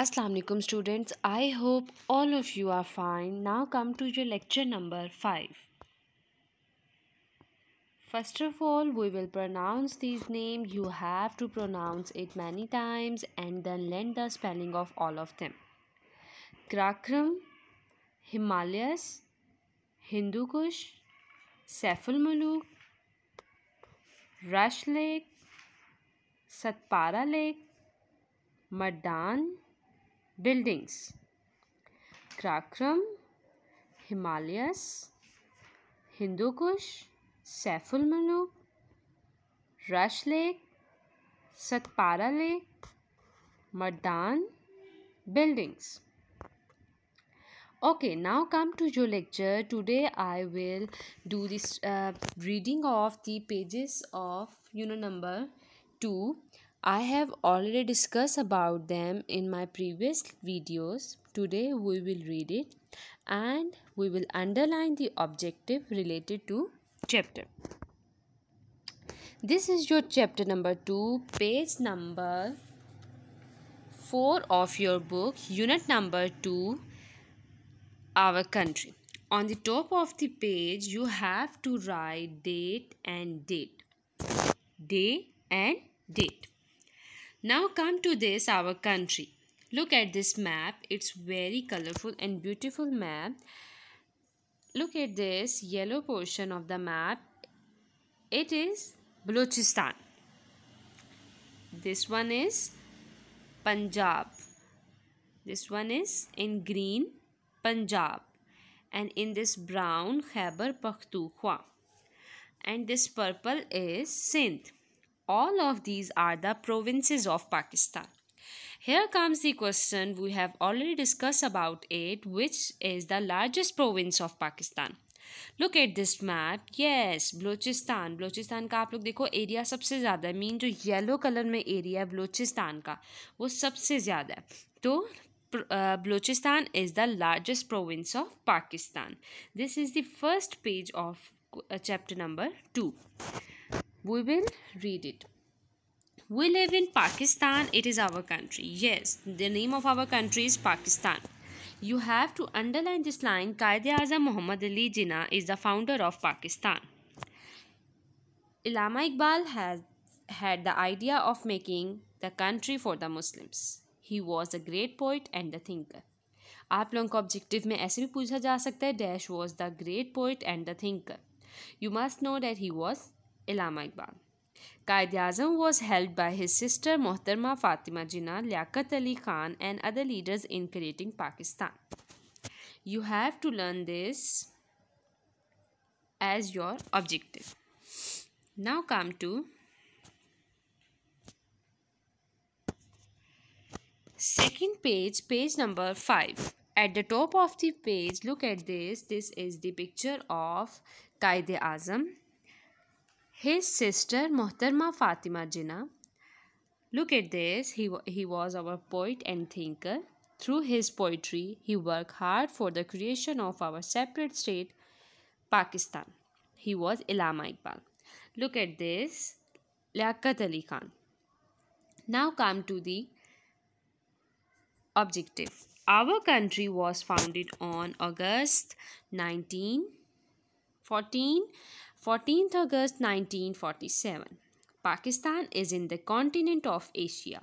Assalamu alaikum students I hope all of you are fine now come to your lecture number 5 First of all we will pronounce these name you have to pronounce it many times and then learn the spelling of all of them Krakram Himalayas Hindu Kush Saiful Muluk Rush Lake Satpara Lake Mardan buildings Krakram, Himalayas, Hindu Kush, Saiful Muluk, Rush Lake, Satpara Lake, Mardan buildings. Okay, now come to your lecture. Today I will do this uh, reading of the pages of you know number 2 I have already discussed about them in my previous videos. Today we will read it and we will underline the objective related to chapter. This is your chapter number 2, page number 4 of your book, unit number 2, our country. On the top of the page, you have to write date and date. Day and date. Now come to this our country. Look at this map. It's very colorful and beautiful map. Look at this yellow portion of the map. It is Balochistan. This one is Punjab. This one is in green Punjab. And in this brown Khyber Pakhtunkhwa. And this purple is Sindh all of these are the provinces of Pakistan. Here comes the question we have already discussed about it which is the largest province of Pakistan. Look at this map. Yes, Balochistan. Balochistan ka aap log dekho area sabse zyada hai. Mean yellow color mein area hai Balochistan ka wo sabse zyada hai. To uh, Balochistan is the largest province of Pakistan. This is the first page of uh, chapter number 2 we will read it we live in pakistan it is our country yes the name of our country is pakistan you have to underline this line qaid azam muhammad ali jinnah is the founder of pakistan Ilama iqbal has had the idea of making the country for the muslims he was a great poet and a thinker आप लोगों को objective में ऐसे भी पूछा जा सकता है dash was the great poet and the thinker you must know that he was Ilama Iqbal. Qaid Azam was helped by his sister Mohtarma Fatima Jinnah, Liaquat Ali Khan and other leaders in creating Pakistan. You have to learn this as your objective. Now come to second page, page number 5. At the top of the page, look at this. This is the picture of Qaid Azam his sister Muhtarma Fatima Jinnah. Look at this, he, he was our poet and thinker. Through his poetry, he worked hard for the creation of our separate state, Pakistan. He was Ilama Iqbal. Look at this, Liaquat Ali Khan. Now come to the objective. Our country was founded on August 1914 14th August 1947. Pakistan is in the continent of Asia.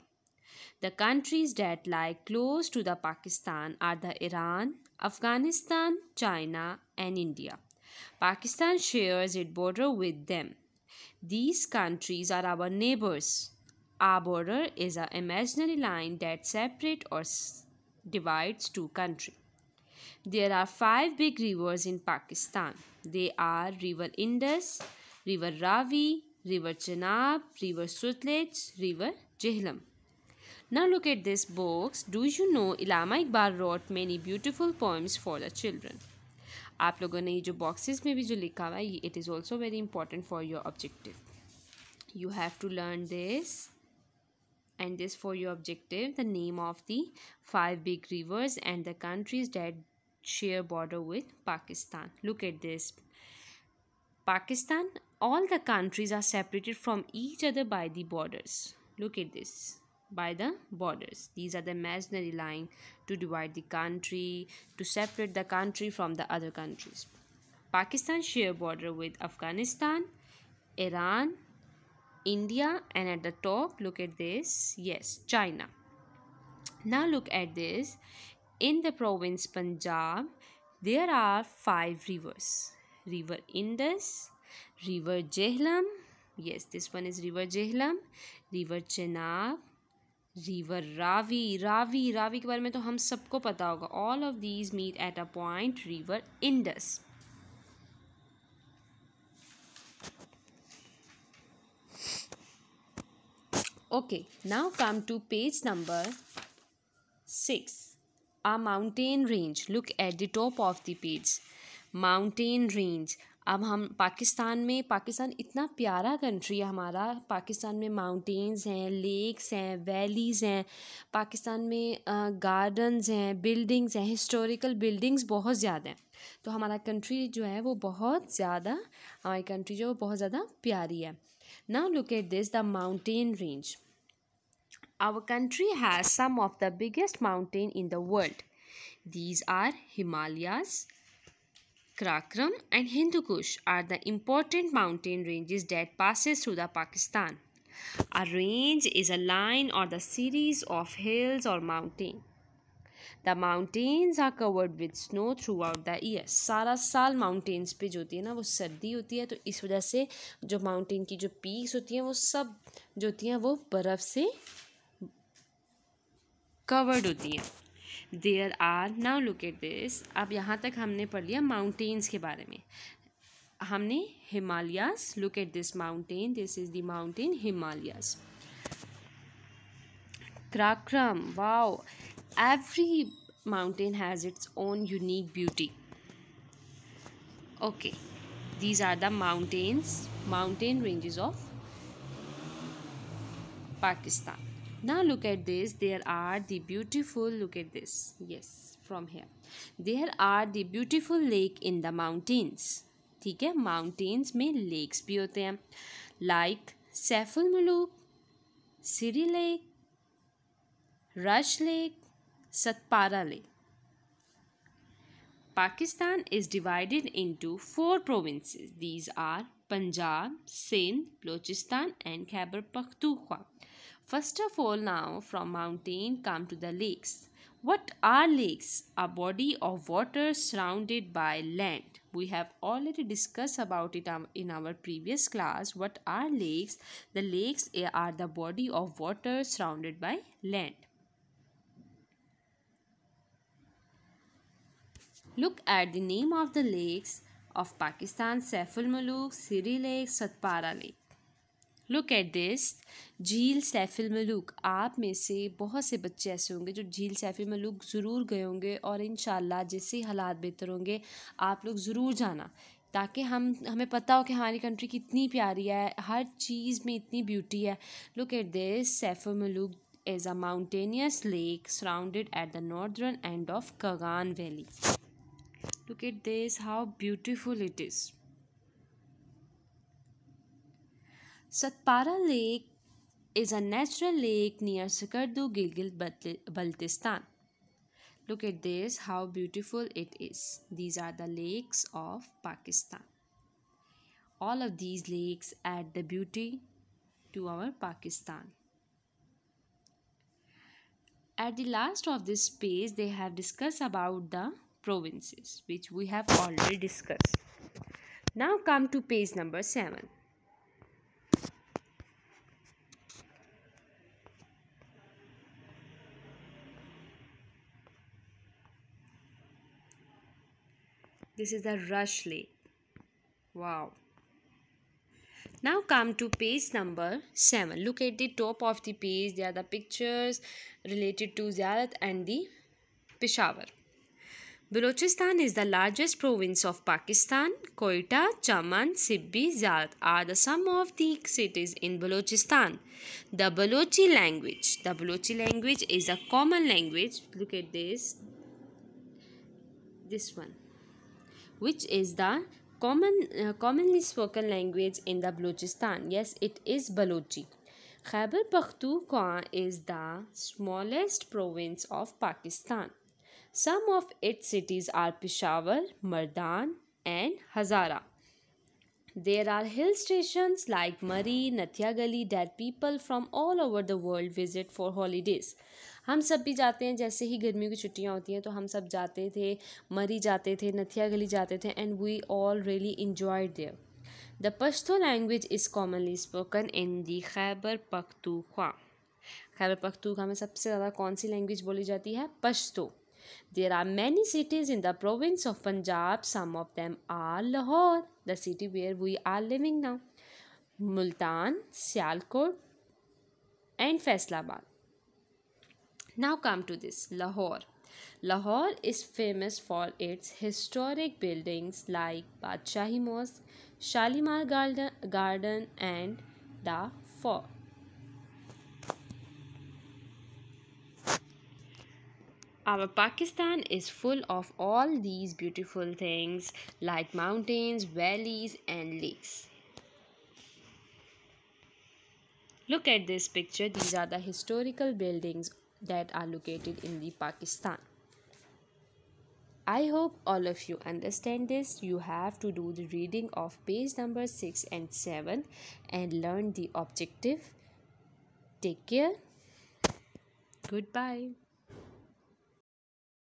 The countries that lie close to the Pakistan are the Iran, Afghanistan, China and India. Pakistan shares its border with them. These countries are our neighbors. Our border is an imaginary line that separates or divides two countries. There are five big rivers in Pakistan. They are River Indus, River Ravi, River Chenab, River Sutlej, River Jhelum. Now look at this box. Do you know Ilama Iqbal wrote many beautiful poems for the children. आप लोगों ने ये जो boxes में भी जो लिखा हुआ है it is also very important for your objective. you have to learn this and this for your objective the name of the five big rivers and the countries that share border with Pakistan. Look at this. Pakistan, all the countries are separated from each other by the borders. Look at this by the borders. These are the imaginary line to divide the country, to separate the country from the other countries. Pakistan share border with Afghanistan, Iran, India and at the top look at this yes China now look at this in the province Punjab, there are five rivers. River Indus, River Jhelum, yes, this one is River Jhelum, River Chenab, river ravi ravi Ravi के बारे में तो हम सबको pata hoga all of these meet at a point river indus okay now come to page number 6 a mountain range look at the top of the page mountain range अब हम पाकिस्तान में पाकिस्तान इतना प्यारा कंट्री है हमारा पाकिस्तान में माउंटेन्स हैं lakes हैं वैलीज़ हैं पाकिस्तान में गार्डन्स हैं बिल्डिंग्स हैं हिस्टोरिकल बिल्डिंग्स बहुत ज़्यादा हैं तो हमारा कंट्री जो है वो बहुत ज़्यादा हमारी कंट्री जो है बहुत ज़्यादा प्यारी है ना look at this the mountain range Our country has some of the biggest mountain in the world. These are Himalayas, Karakoram and Hindu Kush are the important mountain ranges that passes through the Pakistan. A range is a line or the series of hills or mountain. the mountains are covered with snow throughout the year year सारा साल mountains पे जो होती है ना वो सर्दी होती है तो इस वजह से जो माउंटेन की जो पीक्स होती हैं वो सब जो होती हैं वो बर्फ़ से कवर्ड होती हैं there are now look at this अब यहाँ तक हमने पढ़ लिया माउंटेन्स के बारे में हमने Himalayas look at this mountain this is the mountain Himalayas Karakoram wow every mountain has its own unique beauty okay these are the mountains mountain ranges of Pakistan now look at this there are the beautiful look at this yes from here there are the beautiful lake in the mountains ठीक mountains mean lakes. Lakes भी होते हैं like Saiful Malook Siri lake रश Pakistan is divided into four provinces. These are Punjab, Sindh, Balochistan and Khyber Pakhtunkhwa. First of all now from mountain come to the lakes. What are lakes? A body of water surrounded by land. We have already discussed about it um, in our previous class. What are lakes? The lakes eh, are the body of water surrounded by land. Look at the name of the lakes of Pakistan, Saiful Muluk, Siri Lake, Satpara Lake. Look at this झील सैफिल मलूक आप में से बहुत से बच्चे ऐसे होंगे जो झील सैफिल मलूक ज़रूर गए होंगे और इन जैसे ही हालात बेहतर होंगे आप लोग ज़रूर जाना ताकि हम हमें पता हो कि हमारी कंट्री कितनी प्यारी है हर चीज़ में इतनी ब्यूटी है look at this Saiful Malook as a mountainous lake surrounded at the northern end of Kaghan valley look at this how beautiful it is Satpara Lake is a natural lake near Sakardu, Gilgit, Baltistan. Look at this, how beautiful it is. These are the lakes of Pakistan. All of these lakes add the beauty to our Pakistan. At the last of this page, they have discussed about the provinces, which we have already discussed. Now come to page number 7. This is the Rush Lake. Wow. Now come to page number 7. Look at the top of the page. There are the pictures related to Ziyarat and the Peshawar. Balochistan is the largest province of Pakistan. Quetta, Chaman, Sibbi, Zalt are the some of the cities in Balochistan. The Balochi language. The Balochi language is a common language. Look at this. This one which is the common uh, commonly spoken language in the Balochistan. Yes, it is Balochi. Khyber Pakhtunkhwa is the smallest province of Pakistan. Some of its cities are Peshawar, Mardan, and Hazara. There are hill stations like Mari, Nathiagali that people from all over the world visit for holidays. हम सब भी जाते हैं जैसे ही गर्मियों की छुट्टियाँ होती हैं तो हम सब जाते थे मरी जाते थे नथिया गली जाते थे and we all really enjoyed there the Pashto language is commonly spoken in the Khyber Pakhtunkhwa Khyber Pakhtunkhwa में सबसे ज़्यादा कौन सी लैंग्वेज बोली जाती है Pashto there are many cities in the province of Punjab some of them are Lahore the city where we are living now Multan Sialkot and Faisalabad Now come to this Lahore. Lahore is famous for its historic buildings like Badshahi Mosque, Shalimar Garden and the Fort. Our Pakistan is full of all these beautiful things like mountains, valleys and lakes. Look at this picture. These are the historical buildings that are located in the Pakistan. I hope all of you understand this. You have to do the reading of page number 6 and 7 and learn the objective. Take care. Goodbye.